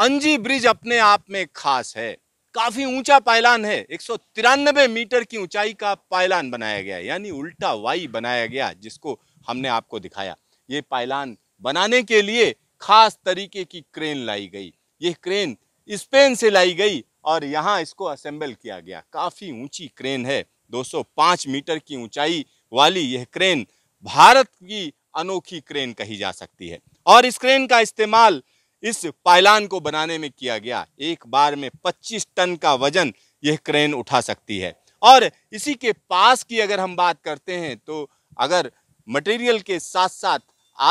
अंजी ब्रिज अपने आप में खास है काफी ऊंचा पायलान है एक मीटर की ऊंचाई का पायलान बनाया गया यानी उल्टा वाई बनाया गया जिसको हमने आपको दिखाया ये पायलान बनाने के लिए खास तरीके की क्रेन लाई गई ये क्रेन स्पेन से लाई गई और यहाँ इसको असेंबल किया गया काफ़ी ऊंची क्रेन है 205 मीटर की ऊंचाई वाली यह क्रेन भारत की अनोखी क्रेन कही जा सकती है और इस क्रेन का इस्तेमाल इस पायलान को बनाने में किया गया एक बार में 25 टन का वजन यह क्रेन उठा सकती है और इसी के पास की अगर हम बात करते हैं तो अगर मटेरियल के साथ साथ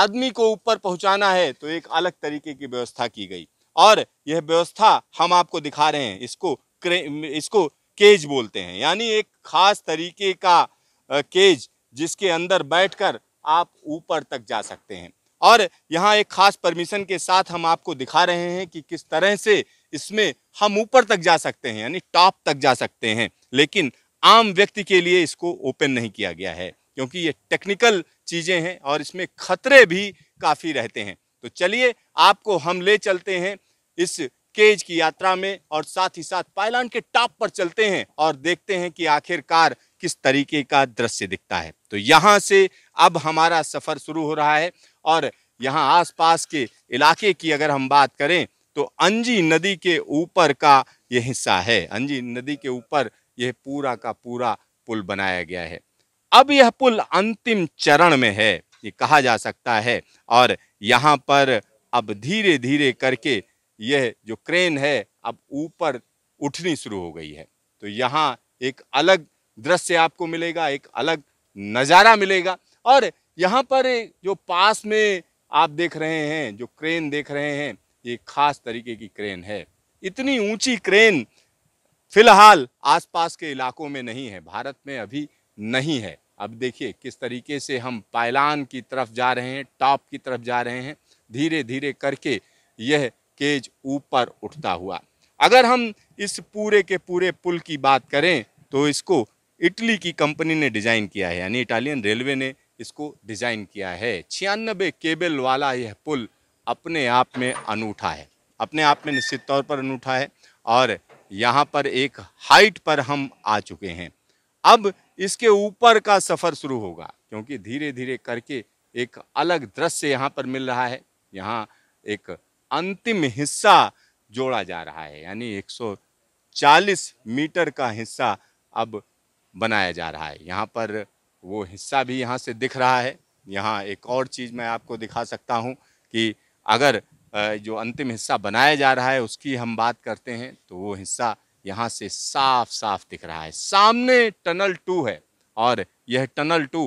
आदमी को ऊपर पहुंचाना है तो एक अलग तरीके की व्यवस्था की गई और यह व्यवस्था हम आपको दिखा रहे हैं इसको इसको केज बोलते हैं यानी एक खास तरीके का केज जिसके अंदर बैठकर आप ऊपर तक जा सकते हैं और यहाँ एक ख़ास परमिशन के साथ हम आपको दिखा रहे हैं कि किस तरह से इसमें हम ऊपर तक जा सकते हैं यानी टॉप तक जा सकते हैं लेकिन आम व्यक्ति के लिए इसको ओपन नहीं किया गया है क्योंकि ये टेक्निकल चीज़ें हैं और इसमें खतरे भी काफ़ी रहते हैं तो चलिए आपको हम ले चलते हैं इस केज की यात्रा में और साथ ही साथ पायलान के टॉप पर चलते हैं और देखते हैं कि आखिरकार किस तरीके का दृश्य दिखता है तो यहाँ से अब हमारा सफ़र शुरू हो रहा है और यहाँ आसपास के इलाके की अगर हम बात करें तो अंजी नदी के ऊपर का यह हिस्सा है अंजी नदी के ऊपर यह पूरा का पूरा पुल बनाया गया है अब यह पुल अंतिम चरण में है ये कहा जा सकता है और यहाँ पर अब धीरे धीरे करके यह जो क्रेन है अब ऊपर उठनी शुरू हो गई है तो यहाँ एक अलग दृश्य आपको मिलेगा एक अलग नज़ारा मिलेगा और यहाँ पर जो पास में आप देख रहे हैं जो क्रेन देख रहे हैं ये खास तरीके की क्रेन है इतनी ऊंची क्रेन फिलहाल आसपास के इलाकों में नहीं है भारत में अभी नहीं है अब देखिए किस तरीके से हम पायलान की तरफ जा रहे हैं टॉप की तरफ जा रहे हैं धीरे धीरे करके यह केज ऊपर उठता हुआ अगर हम इस पूरे के पूरे पुल की बात करें तो इसको इटली की कंपनी ने डिज़ाइन किया है यानी इटालियन रेलवे ने इसको डिज़ाइन किया है छियानबे केबल वाला यह पुल अपने आप में अनूठा है अपने आप में निश्चित तौर पर अनूठा है और यहाँ पर एक हाइट पर हम आ चुके हैं अब इसके ऊपर का सफ़र शुरू होगा क्योंकि धीरे धीरे करके एक अलग दृश्य यहाँ पर मिल रहा है यहाँ एक अंतिम हिस्सा जोड़ा जा रहा है यानी 140 मीटर का हिस्सा अब बनाया जा रहा है यहाँ पर वो हिस्सा भी यहाँ से दिख रहा है यहाँ एक और चीज़ मैं आपको दिखा सकता हूँ कि अगर जो अंतिम हिस्सा बनाया जा रहा है उसकी हम बात करते हैं तो वो हिस्सा यहाँ से साफ साफ दिख रहा है सामने टनल टू है और यह टनल टू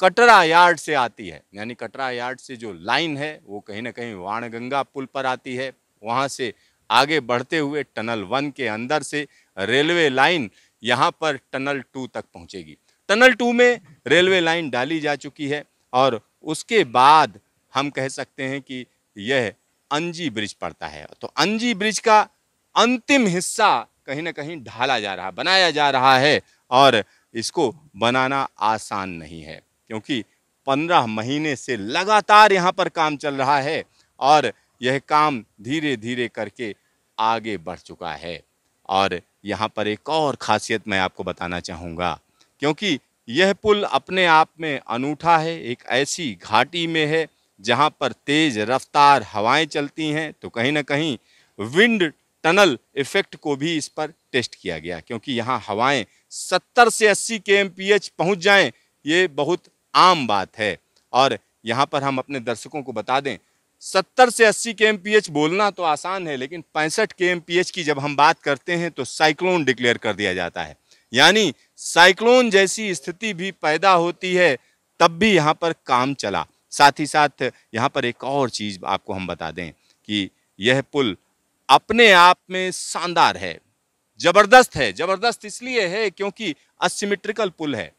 कटरा यार्ड से आती है यानी कटरा यार्ड से जो लाइन है वो कहीं ना कहीं वाणगंगा पुल पर आती है वहाँ से आगे बढ़ते हुए टनल वन के अंदर से रेलवे लाइन यहाँ पर टनल टू तक पहुँचेगी टनल टू में रेलवे लाइन डाली जा चुकी है और उसके बाद हम कह सकते हैं कि यह अंजी ब्रिज पड़ता है तो अंजी ब्रिज का अंतिम हिस्सा कहीं ना कहीं ढाला जा रहा बनाया जा रहा है और इसको बनाना आसान नहीं है क्योंकि पंद्रह महीने से लगातार यहाँ पर काम चल रहा है और यह काम धीरे धीरे करके आगे बढ़ चुका है और यहाँ पर एक और खासियत मैं आपको बताना चाहूँगा क्योंकि यह पुल अपने आप में अनूठा है एक ऐसी घाटी में है जहां पर तेज़ रफ्तार हवाएं चलती हैं तो कहीं ना कहीं विंड टनल इफेक्ट को भी इस पर टेस्ट किया गया क्योंकि यहाँ हवाएं 70 से 80 के एम पी एच पहुँच जाएँ ये बहुत आम बात है और यहाँ पर हम अपने दर्शकों को बता दें 70 से 80 के एम पी एच बोलना तो आसान है लेकिन पैंसठ के एम पी एच की जब हम बात करते हैं तो साइक्लोन डिक्लेयर कर दिया जाता है यानी साइक्लोन जैसी स्थिति भी पैदा होती है तब भी यहाँ पर काम चला साथ ही साथ यहाँ पर एक और चीज़ आपको हम बता दें कि यह पुल अपने आप में शानदार है ज़बरदस्त है ज़बरदस्त इसलिए है क्योंकि असिमेट्रिकल पुल है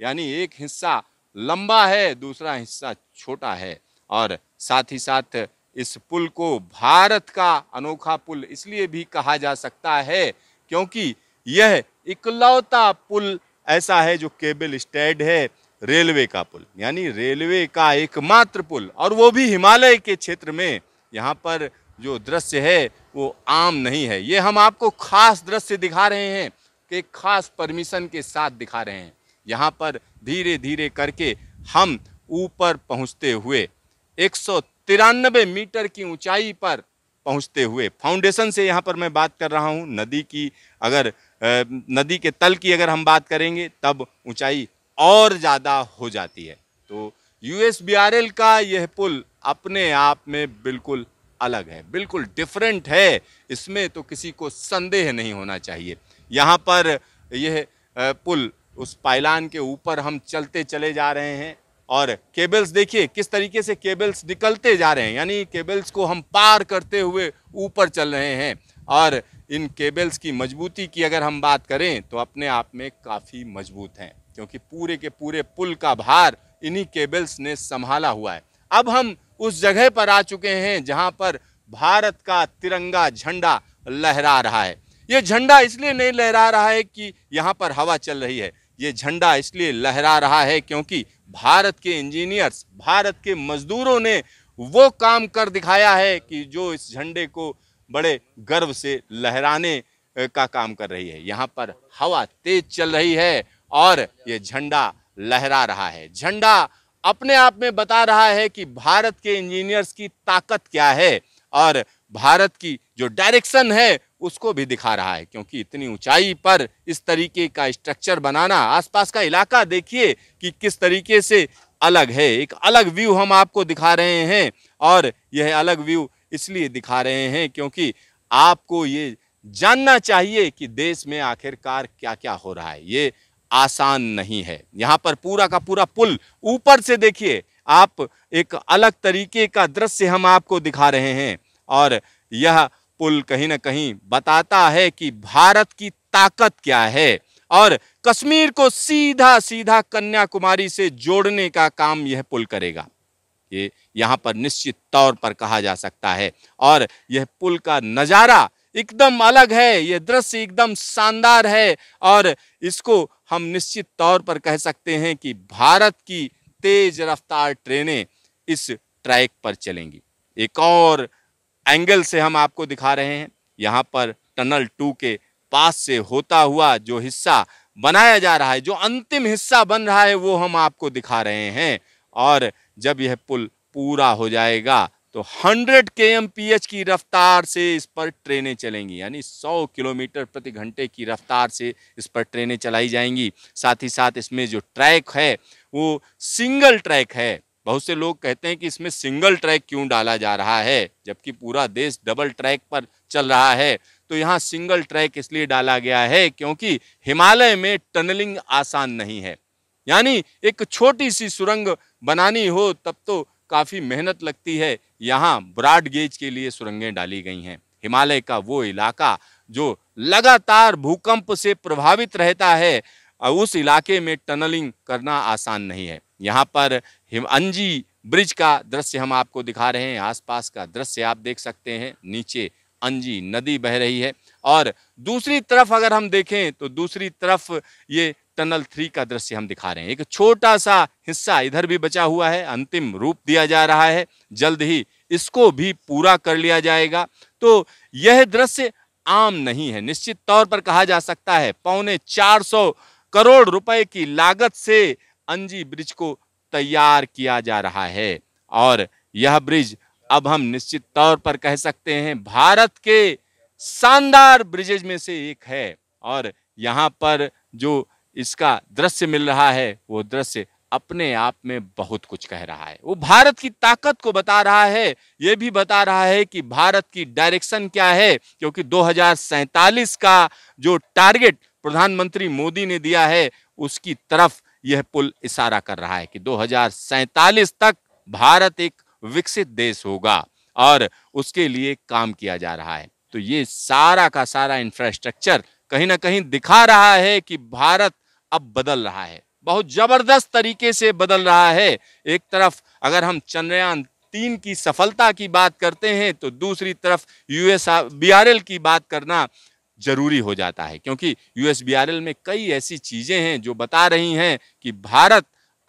यानी एक हिस्सा लंबा है दूसरा हिस्सा छोटा है और साथ ही साथ इस पुल को भारत का अनोखा पुल इसलिए भी कहा जा सकता है क्योंकि यह इकलौता पुल ऐसा है जो केबल स्टेड है रेलवे का पुल यानी रेलवे का एकमात्र पुल और वो भी हिमालय के क्षेत्र में यहाँ पर जो दृश्य है वो आम नहीं है ये हम आपको खास दृश्य दिखा रहे हैं कि खास परमिशन के साथ दिखा रहे हैं यहाँ पर धीरे धीरे करके हम ऊपर पहुँचते हुए एक मीटर की ऊंचाई पर पहुंचते हुए फाउंडेशन से यहाँ पर मैं बात कर रहा हूँ नदी की अगर नदी के तल की अगर हम बात करेंगे तब ऊंचाई और ज़्यादा हो जाती है तो यू का यह पुल अपने आप में बिल्कुल अलग है बिल्कुल डिफरेंट है इसमें तो किसी को संदेह नहीं होना चाहिए यहाँ पर यह पुल उस पायलान के ऊपर हम चलते चले जा रहे हैं और केबल्स देखिए किस तरीके से केबल्स निकलते जा रहे हैं यानी केबल्स को हम पार करते हुए ऊपर चल रहे हैं और इन केबल्स की मजबूती की अगर हम बात करें तो अपने आप में काफ़ी मजबूत हैं क्योंकि पूरे के पूरे पुल का भार इन्हीं केबल्स ने संभाला हुआ है अब हम उस जगह पर आ चुके हैं जहाँ पर भारत का तिरंगा झंडा लहरा रहा है ये झंडा इसलिए नहीं लहरा रहा है कि यहाँ पर हवा चल रही है ये झंडा इसलिए लहरा रहा है क्योंकि भारत के इंजीनियर्स भारत के मजदूरों ने वो काम कर दिखाया है कि जो इस झंडे को बड़े गर्व से लहराने का काम कर रही है यहाँ पर हवा तेज चल रही है और ये झंडा लहरा रहा है झंडा अपने आप में बता रहा है कि भारत के इंजीनियर्स की ताकत क्या है और भारत की जो डायरेक्शन है उसको भी दिखा रहा है क्योंकि इतनी ऊंचाई पर इस तरीके का स्ट्रक्चर बनाना आसपास का इलाका देखिए कि किस तरीके से अलग है एक अलग व्यू हम आपको दिखा रहे हैं और यह अलग व्यू इसलिए दिखा रहे हैं क्योंकि आपको ये जानना चाहिए कि देश में आखिरकार क्या क्या हो रहा है ये आसान नहीं है यहाँ पर पूरा का पूरा पुल ऊपर से देखिए आप एक अलग तरीके का दृश्य हम आपको दिखा रहे हैं और यह पुल कहीं ना कहीं बताता है कि भारत की ताकत क्या है और कश्मीर को सीधा सीधा कन्याकुमारी से जोड़ने का काम यह पुल करेगा ये यहाँ पर निश्चित तौर पर कहा जा सकता है और यह पुल का नज़ारा एकदम अलग है यह दृश्य एकदम शानदार है और इसको हम निश्चित तौर पर कह सकते हैं कि भारत की तेज रफ्तार ट्रेनें इस ट्रैक पर चलेंगी एक और एंगल से हम आपको दिखा रहे हैं यहाँ पर टनल टू के पास से होता हुआ जो हिस्सा बनाया जा रहा है जो अंतिम हिस्सा बन रहा है वो हम आपको दिखा रहे हैं और जब यह पुल पूरा हो जाएगा तो 100 के एम की रफ्तार से इस पर ट्रेनें चलेंगी यानी 100 किलोमीटर प्रति घंटे की रफ्तार से इस पर ट्रेनें चलाई जाएंगी साथ ही साथ इसमें जो ट्रैक है वो सिंगल ट्रैक है बहुत से लोग कहते हैं कि इसमें सिंगल ट्रैक क्यों डाला जा रहा है जबकि पूरा देश डबल ट्रैक पर चल रहा है तो यहाँ सिंगल ट्रैक इसलिए डाला गया है क्योंकि हिमालय में टनलिंग आसान नहीं है यानी एक छोटी सी सुरंग बनानी हो तब तो काफ़ी मेहनत लगती है यहाँ ब्रॉड गेज के लिए सुरंगें डाली गई हैं हिमालय का वो इलाका जो लगातार भूकंप से प्रभावित रहता है उस इलाके में टनलिंग करना आसान नहीं है यहाँ पर हिमअंजी ब्रिज का दृश्य हम आपको दिखा रहे हैं आसपास का दृश्य आप देख सकते हैं नीचे अंजी नदी बह रही है और दूसरी तरफ अगर हम देखें तो दूसरी तरफ ये टनल थ्री का दृश्य हम दिखा रहे हैं एक छोटा सा हिस्सा इधर भी बचा हुआ है अंतिम रूप दिया जा रहा है जल्द ही इसको भी पूरा कर लिया जाएगा तो यह दृश्य आम नहीं है निश्चित तौर पर कहा जा सकता है पौने 400 करोड़ रुपए की लागत से अंजी ब्रिज को तैयार किया जा रहा है और यह ब्रिज अब हम निश्चित तौर पर कह सकते हैं भारत के शानदार ब्रिजेज में से एक है और यहाँ पर जो इसका दृश्य मिल रहा है वो दृश्य अपने आप में बहुत कुछ कह रहा है वो भारत की ताकत को बता रहा है ये भी बता रहा है कि भारत की डायरेक्शन क्या है क्योंकि दो का जो टारगेट प्रधानमंत्री मोदी ने दिया है उसकी तरफ यह पुल इशारा कर रहा है कि दो तक भारत एक विकसित देश होगा और उसके लिए काम किया जा रहा है तो ये सारा का सारा इंफ्रास्ट्रक्चर कहीं ना कहीं दिखा रहा है कि भारत अब बदल रहा है बहुत जबरदस्त तरीके से बदल रहा है एक तरफ अगर हम चंद्रयान तीन की सफलता की बात करते हैं तो दूसरी तरफ यूएस बीआरएल की बात करना जरूरी हो जाता है क्योंकि यूएसबीआरएल में कई ऐसी चीज़ें हैं जो बता रही हैं कि भारत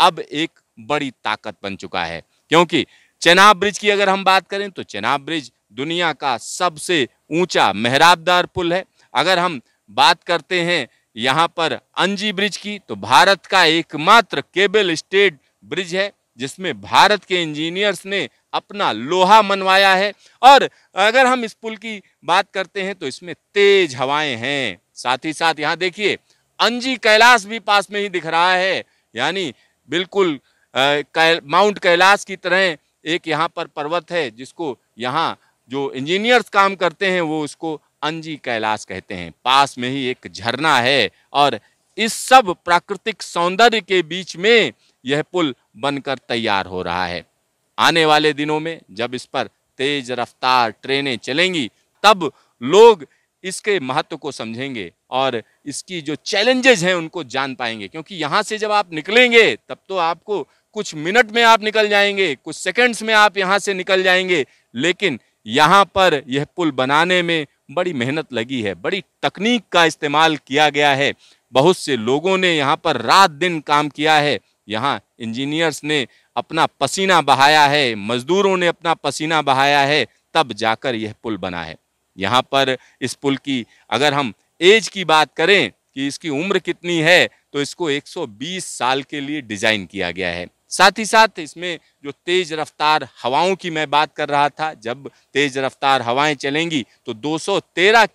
अब एक बड़ी ताकत बन चुका है क्योंकि चेनाब ब्रिज की अगर हम बात करें तो चेनाब ब्रिज दुनिया का सबसे ऊंचा मेहराबदार पुल है अगर हम बात करते हैं यहाँ पर अंजी ब्रिज की तो भारत का एकमात्र केबल स्टेट ब्रिज है जिसमें भारत के इंजीनियर्स ने अपना लोहा मनवाया है और अगर हम इस पुल की बात करते हैं तो इसमें तेज हवाएं हैं साथ ही साथ यहाँ देखिए अंजी कैलाश भी पास में ही दिख रहा है यानी बिल्कुल माउंट कैलाश की तरह एक यहाँ पर पर्वत है जिसको यहाँ जो इंजीनियर्स काम करते हैं वो उसको अंजी कैलाश कहते हैं पास में ही एक झरना है और इस सब प्राकृतिक सौंदर्य के बीच में यह पुल बनकर तैयार हो रहा है आने वाले दिनों में जब इस पर तेज रफ्तार ट्रेनें चलेंगी तब लोग इसके महत्व को समझेंगे और इसकी जो चैलेंजेस हैं उनको जान पाएंगे क्योंकि यहाँ से जब आप निकलेंगे तब तो आपको कुछ मिनट में आप निकल जाएंगे कुछ सेकंड्स में आप यहाँ से निकल जाएंगे लेकिन यहाँ पर यह पुल बनाने में बड़ी मेहनत लगी है बड़ी तकनीक का इस्तेमाल किया गया है बहुत से लोगों ने यहाँ पर रात दिन काम किया है यहाँ इंजीनियर्स ने अपना पसीना बहाया है मजदूरों ने अपना पसीना बहाया है तब जाकर यह पुल बना है यहाँ पर इस पुल की अगर हम एज की बात करें कि इसकी उम्र कितनी है तो इसको 120 साल के लिए डिज़ाइन किया गया है साथ ही साथ इसमें जो तेज़ रफ्तार हवाओं की मैं बात कर रहा था जब तेज़ रफ्तार हवाएं चलेंगी तो 213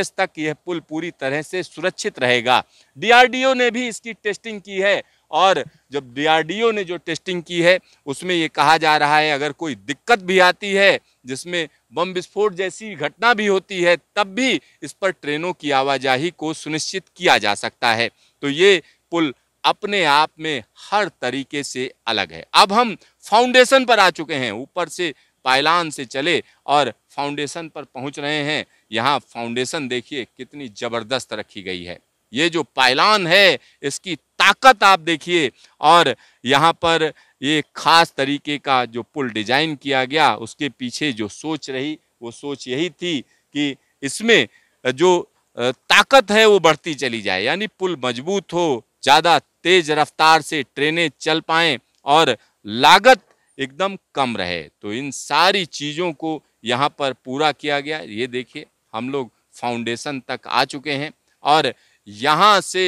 एस तक यह पुल पूरी तरह से सुरक्षित रहेगा डीआरडीओ ने भी इसकी टेस्टिंग की है और जब डीआरडीओ ने जो टेस्टिंग की है उसमें ये कहा जा रहा है अगर कोई दिक्कत भी आती है जिसमें बम विस्फोट जैसी घटना भी होती है तब भी इस पर ट्रेनों की आवाजाही को सुनिश्चित किया जा सकता है तो ये पुल अपने आप में हर तरीके से अलग है अब हम फाउंडेशन पर आ चुके हैं ऊपर से पायलान से चले और फाउंडेशन पर पहुंच रहे हैं यहाँ फाउंडेशन देखिए कितनी ज़बरदस्त रखी गई है ये जो पायलान है इसकी ताकत आप देखिए और यहाँ पर ये खास तरीके का जो पुल डिजाइन किया गया उसके पीछे जो सोच रही वो सोच यही थी कि इसमें जो ताकत है वो बढ़ती चली जाए यानी पुल मजबूत हो ज़्यादा तेज रफ्तार से ट्रेनें चल पाएँ और लागत एकदम कम रहे तो इन सारी चीज़ों को यहाँ पर पूरा किया गया ये देखिए हम लोग फाउंडेशन तक आ चुके हैं और यहां से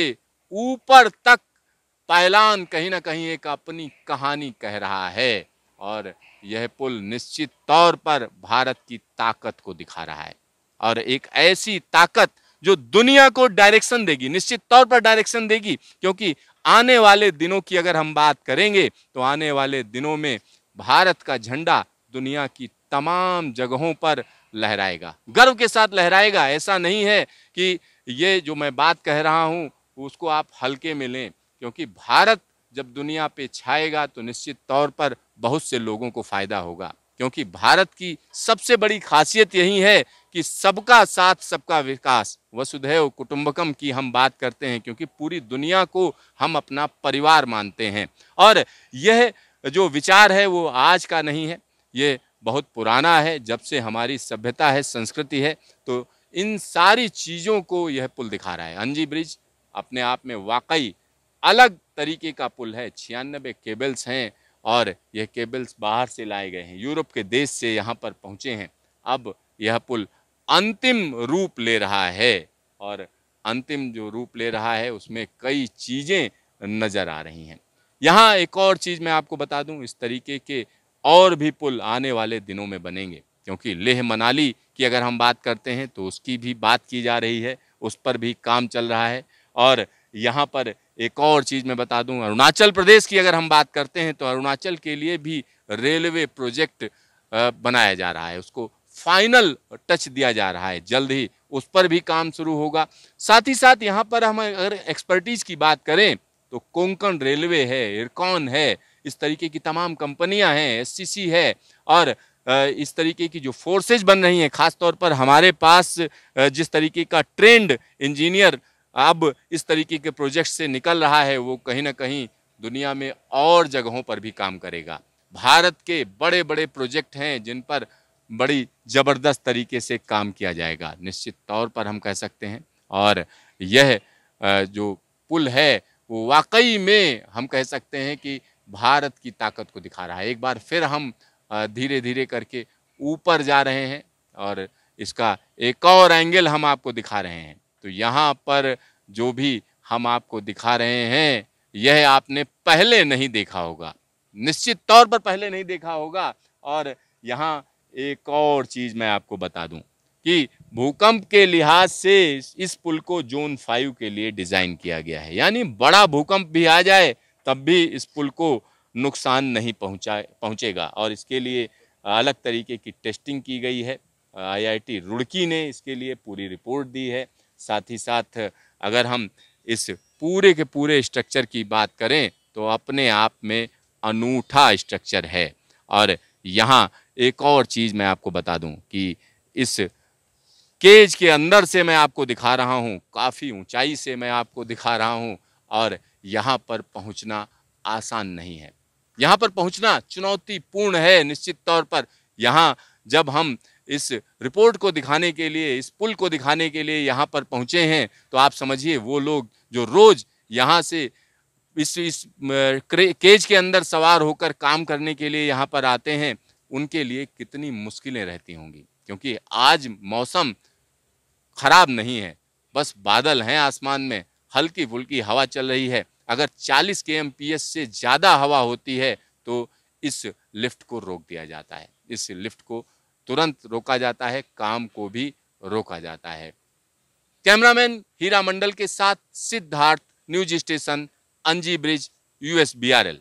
ऊपर तक पायलान कहीं ना कहीं एक अपनी कहानी कह रहा है और यह पुल निश्चित तौर पर भारत की ताकत को दिखा रहा है और एक ऐसी ताकत जो दुनिया को डायरेक्शन देगी निश्चित तौर पर डायरेक्शन देगी क्योंकि आने वाले दिनों की अगर हम बात करेंगे तो आने वाले दिनों में भारत का झंडा दुनिया की तमाम जगहों पर लहराएगा गर्व के साथ लहराएगा ऐसा नहीं है कि ये जो मैं बात कह रहा हूँ उसको आप हल्के में लें क्योंकि भारत जब दुनिया पे छाएगा तो निश्चित तौर पर बहुत से लोगों को फ़ायदा होगा क्योंकि भारत की सबसे बड़ी खासियत यही है कि सबका साथ सबका विकास वसुधैव कुटुंबकम की हम बात करते हैं क्योंकि पूरी दुनिया को हम अपना परिवार मानते हैं और यह जो विचार है वो आज का नहीं है ये बहुत पुराना है जब से हमारी सभ्यता है संस्कृति है तो इन सारी चीज़ों को यह पुल दिखा रहा है अंजी ब्रिज अपने आप में वाकई अलग तरीके का पुल है छियानबे केबल्स हैं और यह केबल्स बाहर से लाए गए हैं यूरोप के देश से यहाँ पर पहुँचे हैं अब यह पुल अंतिम रूप ले रहा है और अंतिम जो रूप ले रहा है उसमें कई चीज़ें नज़र आ रही हैं यहाँ एक और चीज़ मैं आपको बता दूँ इस तरीके के और भी पुल आने वाले दिनों में बनेंगे क्योंकि लेह मनाली की अगर हम बात करते हैं तो उसकी भी बात की जा रही है उस पर भी काम चल रहा है और यहाँ पर एक और चीज़ मैं बता दूँ अरुणाचल प्रदेश की अगर हम बात करते हैं तो अरुणाचल के लिए भी रेलवे प्रोजेक्ट बनाया जा रहा है उसको फाइनल टच दिया जा रहा है जल्द ही उस पर भी काम शुरू होगा साथ ही साथ यहाँ पर हम अगर एक्सपर्टीज़ की बात करें तो कोंकण रेलवे है इरकॉन है इस तरीके की तमाम कंपनियाँ हैं एससीसी है और इस तरीके की जो फोर्सेज बन रही हैं ख़ासतौर पर हमारे पास जिस तरीके का ट्रेंड इंजीनियर अब इस तरीके के प्रोजेक्ट से निकल रहा है वो कहीं ना कहीं दुनिया में और जगहों पर भी काम करेगा भारत के बड़े बड़े प्रोजेक्ट हैं जिन पर बड़ी ज़बरदस्त तरीके से काम किया जाएगा निश्चित तौर पर हम कह सकते हैं और यह जो पुल है वो वाकई में हम कह सकते हैं कि भारत की ताकत को दिखा रहा है एक बार फिर हम धीरे धीरे करके ऊपर जा रहे हैं और इसका एक और एंगल हम आपको दिखा रहे हैं तो यहाँ पर जो भी हम आपको दिखा रहे हैं यह आपने पहले नहीं देखा होगा निश्चित तौर पर पहले नहीं देखा होगा और यहाँ एक और चीज़ मैं आपको बता दूँ कि भूकंप के लिहाज से इस पुल को जोन फाइव के लिए डिज़ाइन किया गया है यानी बड़ा भूकंप भी आ जाए तब भी इस पुल को नुकसान नहीं पहुंचा पहुंचेगा और इसके लिए अलग तरीके की टेस्टिंग की गई है आईआईटी रुड़की ने इसके लिए पूरी रिपोर्ट दी है साथ ही साथ अगर हम इस पूरे के पूरे स्ट्रक्चर की बात करें तो अपने आप में अनूठा स्ट्रक्चर है और यहाँ एक और चीज़ मैं आपको बता दूँ कि इस केज के अंदर से मैं आपको दिखा रहा हूँ काफ़ी ऊंचाई से मैं आपको दिखा रहा हूँ और यहाँ पर पहुँचना आसान नहीं है यहाँ पर पहुँचना चुनौतीपूर्ण है निश्चित तौर पर यहाँ जब हम इस रिपोर्ट को दिखाने के लिए इस पुल को दिखाने के लिए यहाँ पर पहुँचे हैं तो आप समझिए वो लोग जो रोज़ यहाँ से इस इस केज के अंदर सवार होकर काम करने के लिए यहाँ पर आते हैं उनके लिए कितनी मुश्किलें रहती होंगी क्योंकि आज मौसम ख़राब नहीं है बस बादल हैं आसमान में हल्की फुल्की हवा चल रही है अगर 40 के से ज़्यादा हवा होती है तो इस लिफ्ट को रोक दिया जाता है इस लिफ्ट को तुरंत रोका जाता है काम को भी रोका जाता है कैमरामैन हीरा मंडल के साथ Siddharth news station Anji bridge US L